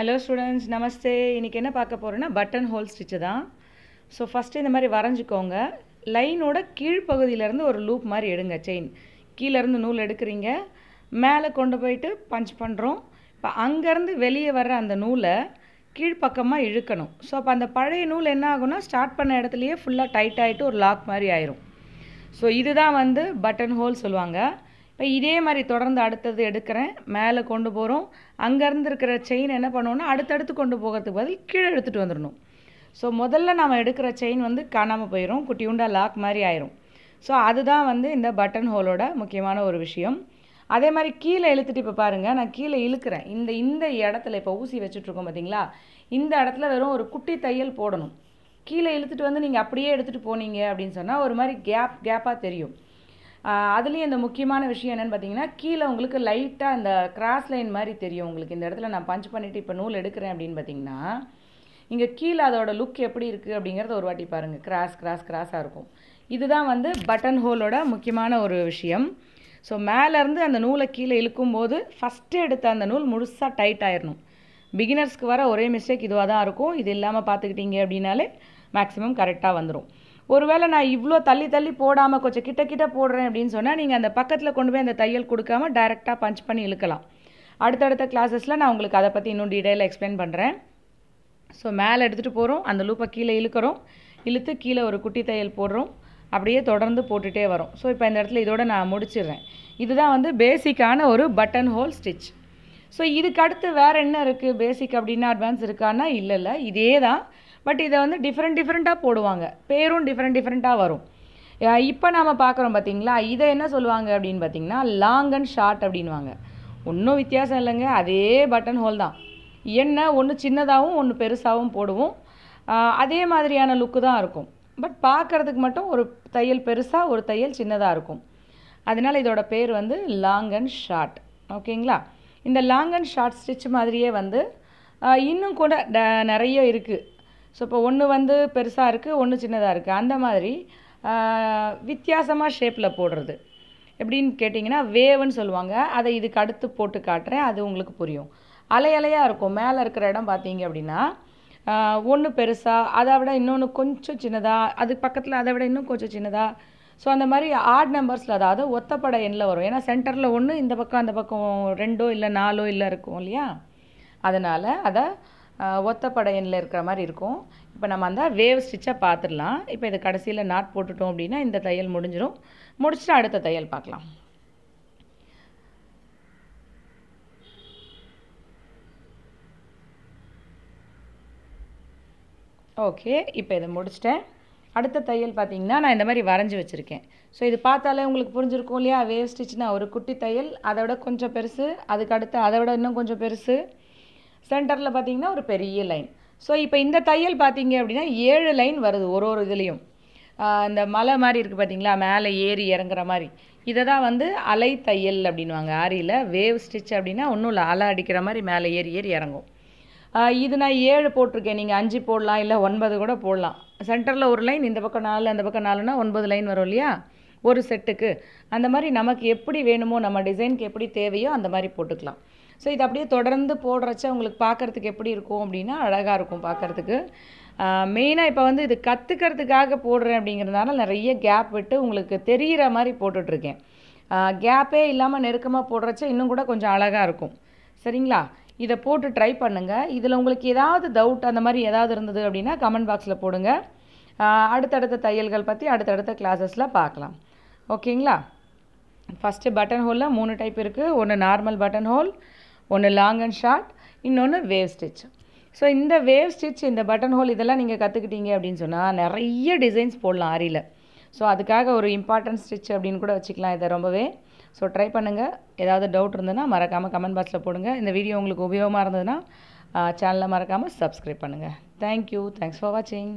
hello students நமஸ்தே இன்றைக்கி என்ன பார்க்க போகிறேன்னா பட்டன் ஹோல் ஸ்டிச்சு தான் ஸோ ஃபஸ்ட்டு இந்த மாதிரி வரைஞ்சிக்கோங்க லைனோட கீழ்ப்பகுதியிலேருந்து ஒரு லூப் மாதிரி எடுங்க செயின் கீழேருந்து நூல் எடுக்கிறீங்க மேலே கொண்டு போயிட்டு பஞ்ச் பண்ணுறோம் இப்போ அங்கேருந்து வெளியே வர்ற அந்த நூலை கீழ்ப்பக்கமாக இழுக்கணும் ஸோ அப்போ அந்த பழைய நூல் என்ன ஆகும்னா ஸ்டார்ட் பண்ண இடத்துலையே ஃபுல்லாக டைட் ஆகிட்டு ஒரு லாக் மாதிரி ஆயிரும் ஸோ இதுதான் வந்து பட்டன் ஹோல் சொல்லுவாங்க இப்போ இதே மாதிரி தொடர்ந்து அடுத்தது எடுக்கிறேன் மேலே கொண்டு போகிறோம் அங்கேருந்து இருக்கிற செயின் என்ன பண்ணுவோன்னா அடுத்தடுத்து கொண்டு போகிறதுக்கு பதில் கீழே எடுத்துகிட்டு வந்துடணும் ஸோ முதல்ல நாம் எடுக்கிற செயின் வந்து காணாமல் போயிடும் குட்டியுண்டா லாக் மாதிரி ஆயிரும் ஸோ அதுதான் வந்து இந்த பட்டன் ஹோலோட முக்கியமான ஒரு விஷயம் அதே மாதிரி கீழே இழுத்துட்டு இப்போ பாருங்கள் நான் கீழே இழுக்கிறேன் இந்த இந்த இடத்துல இப்போ ஊசி வச்சுட்ருக்கோம் பார்த்தீங்களா இந்த இடத்துல வெறும் ஒரு குட்டி தையல் போடணும் கீழே இழுத்துட்டு வந்து நீங்கள் அப்படியே எடுத்துகிட்டு போனீங்க அப்படின்னு சொன்னால் ஒரு மாதிரி கேப் கேப்பாக தெரியும் அதுலேயும் இந்த முக்கியமான விஷயம் என்னென்னு பார்த்தீங்கன்னா கீழே உங்களுக்கு லைட்டாக அந்த கிராஸ் லைன் மாதிரி தெரியும் உங்களுக்கு இந்த இடத்துல நான் பஞ்ச் பண்ணிவிட்டு இப்போ நூல் எடுக்கிறேன் அப்படின்னு பார்த்தீங்கன்னா இங்கே கீழே அதோட லுக் எப்படி இருக்குது அப்படிங்கிறத ஒரு வாட்டி பாருங்கள் கிராஸ் கிராஸ் கிராஸாக இருக்கும் இதுதான் வந்து பட்டன் ஹோலோட முக்கியமான ஒரு விஷயம் ஸோ மேலேருந்து அந்த நூலை கீழே இழுக்கும் போது ஃபஸ்ட்டு எடுத்த அந்த நூல் முழுசாக டைட் ஆயிடணும் பிகினர்ஸ்க்கு வர ஒரே மிஸ்டேக் இதுவாக தான் இருக்கும் இது இல்லாமல் பார்த்துக்கிட்டீங்க அப்படின்னாலே மேக்ஸிமம் கரெக்டாக வந்துடும் ஒருவேளை நான் இவ்வளோ தள்ளி தள்ளி போடாமல் கொஞ்சம் கிட்ட கிட்ட போடுறேன் அப்படின்னு சொன்னால் நீங்கள் அந்த பக்கத்தில் கொண்டு போய் அந்த தையல் கொடுக்காம டைரெக்டாக பஞ்ச் பண்ணி இழுக்கலாம் அடுத்தடுத்த கிளாஸஸில் நான் உங்களுக்கு அதை பற்றி இன்னும் டீட்டெயிலாக எக்ஸ்பிளைன் பண்ணுறேன் ஸோ மேலே எடுத்துகிட்டு போகிறோம் அந்த லூப்பை கீழே இழுக்கிறோம் இழுத்து கீழே ஒரு குட்டி தையல் போடுறோம் அப்படியே தொடர்ந்து போட்டுகிட்டே வரும் ஸோ இப்போ இந்த இடத்துல இதோட நான் முடிச்சிடுறேன் இதுதான் வந்து பேசிக்கான ஒரு பட்டன் ஹோல் ஸ்டிச் ஸோ இதுக்கு அடுத்து வேறு என்ன இருக்குது பேசிக் அப்படின்னா அட்வான்ஸ் இருக்கான்னா இல்லை இல்லை இதே தான் பட் இதை வந்து டிஃப்ரெண்ட் டிஃப்ரெண்ட்டாக போடுவாங்க பேரும் டிஃப்ரெண்ட் டிஃப்ரெண்ட்டாக வரும் இப்போ நாம் பார்க்குறோம் பார்த்தீங்களா இதை என்ன சொல்லுவாங்க அப்படின்னு பார்த்தீங்கன்னா லாங் அண்ட் ஷார்ட் அப்படின்வாங்க ஒன்றும் வித்தியாசம் இல்லைங்க அதே பட்டன் ஹோல் தான் என்ன ஒன்று சின்னதாகவும் ஒன்று பெருசாகவும் போடுவோம் அதே மாதிரியான லுக்கு தான் இருக்கும் பட் பார்க்குறதுக்கு மட்டும் ஒரு தையல் பெருசாக ஒரு தையல் சின்னதாக இருக்கும் அதனால் இதோட பேர் வந்து லாங் அண்ட் ஷார்ட் ஓகேங்களா இந்த லாங் அண்ட் ஷார்ட் ஸ்டிச் மாதிரியே வந்து இன்னும் கூட நிறைய இருக்குது ஸோ இப்போ ஒன்று வந்து பெருசாக இருக்குது ஒன்று சின்னதாக இருக்குது அந்த மாதிரி வித்தியாசமாக ஷேப்பில் போடுறது எப்படின்னு கேட்டிங்கன்னா வேவுன்னு சொல்லுவாங்க அதை இதுக்கு அடுத்து போட்டு காட்டுறேன் அது உங்களுக்கு புரியும் அலை அலையாக இருக்கும் மேலே இருக்கிற இடம் பார்த்தீங்க அப்படின்னா ஒன்று பெருசாக அதை விட இன்னொன்று கொஞ்சம் சின்னதாக அதுக்கு பக்கத்தில் அதை விட இன்னும் கொஞ்சம் சின்னதாக ஸோ அந்த மாதிரி ஆட் நம்பர்ஸில் அதாவது ஒத்தப்பட எண்ணில் வரும் ஏன்னா சென்டரில் ஒன்று இந்த பக்கம் அந்த பக்கம் ரெண்டோ இல்லை நாலோ இல்லை இருக்கும் இல்லையா அதனால் அதை ஒத்த படையனில் இருக்கிற மாதிரி இருக்கும் இப்போ நம்ம அந்த வேவ் ஸ்டிச்சாக பார்த்துடலாம் இப்போ இது கடைசியில் நாட் போட்டுட்டோம் அப்படின்னா இந்த தையல் முடிஞ்சிடும் முடிச்சுட்டு அடுத்த தையல் பார்க்கலாம் ஓகே இப்போ இதை முடிச்சிட்டேன் அடுத்த தையல் பார்த்தீங்கன்னா நான் இந்த மாதிரி வரைஞ்சி வச்சுருக்கேன் ஸோ இது பார்த்தாலே உங்களுக்கு புரிஞ்சிருக்கும் இல்லையா வேவ் ஸ்டிச்னா ஒரு குட்டி தையல் அதை விட கொஞ்சம் பெருசு அதுக்கு அடுத்து அதை விட இன்னும் கொஞ்சம் பெருசு சென்டரில் பார்த்தீங்கன்னா ஒரு பெரிய லைன் ஸோ இப்போ இந்த தையல் பார்த்தீங்க அப்படின்னா ஏழு லைன் வருது ஒரு ஒரு இதுலேயும் இந்த மலை மாதிரி இருக்குது பார்த்தீங்களா மேலே ஏறி இறங்குற மாதிரி இதை தான் வந்து அலை தையல் அப்படின்வாங்க ஆரியில் வேவ் ஸ்டிச் அப்படின்னா ஒன்றும் இல்லை அலை அடிக்கிற மாதிரி மேலே ஏறி ஏறி இறங்கும் இது நான் ஏழு போட்டிருக்கேன் நீங்கள் அஞ்சு போடலாம் இல்லை ஒன்பது கூட போடலாம் சென்டரில் ஒரு லைன் இந்த பக்கம் நாலு அந்த பக்கம் நாலுனா ஒன்பது லைன் வரும் இல்லையா ஒரு செட்டுக்கு அந்த மாதிரி நமக்கு எப்படி வேணுமோ நம்ம டிசைனுக்கு எப்படி தேவையோ அந்த மாதிரி போட்டுக்கலாம் ஸோ இது அப்படியே தொடர்ந்து போடுறச்ச உங்களுக்கு பார்க்குறதுக்கு எப்படி இருக்கும் அப்படின்னா அழகாக இருக்கும் பார்க்குறதுக்கு மெயினாக இப்போ வந்து இது கற்றுக்கிறதுக்காக போடுறேன் அப்படிங்கிறதுனால நிறைய கேப் விட்டு உங்களுக்கு தெரிகிற மாதிரி போட்டுட்ருக்கேன் கேப்பே இல்லாமல் நெருக்கமாக போடுறச்ச இன்னும் கூட கொஞ்சம் அழகாக இருக்கும் சரிங்களா இதை போட்டு ட்ரை பண்ணுங்கள் இதில் உங்களுக்கு ஏதாவது டவுட் அந்த மாதிரி ஏதாவது இருந்தது அப்படின்னா கமெண்ட் பாக்ஸில் போடுங்க அடுத்தடுத்த தையல்கள் பற்றி அடுத்தடுத்த கிளாஸஸில் பார்க்கலாம் ஓகேங்களா ஃபஸ்ட்டு பட்டன் ஹோலில் மூணு டைப் இருக்குது ஒன்று நார்மல் பட்டன் ஹோல் ஒன்று லாங் அண்ட் ஷார்ட் இன்னொன்று வேவ் ஸ்டிச் ஸோ இந்த வேவ் ஸ்டிச் இந்த பட்டன் ஹோல் இதெல்லாம் நீங்கள் கற்றுக்கிட்டீங்க அப்படின்னு சொன்னால் நிறைய டிசைன்ஸ் போடலாம் ஆரியில் ஸோ அதுக்காக ஒரு இம்பார்ட்டன்ட் ஸ்டிச் அப்படின்னு கூட வச்சுக்கலாம் இதை ரொம்பவே ஸோ ட்ரை பண்ணுங்கள் ஏதாவது டவுட் இருந்ததுன்னா மறக்காமல் கமெண்ட் பாக்ஸில் போடுங்க இந்த வீடியோ உங்களுக்கு உபயோகமாக இருந்ததுன்னா சேனலை மறக்காமல் சப்ஸ்கிரைப் பண்ணுங்கள் தேங்க்யூ தேங்க்ஸ் ஃபார் வாட்சிங்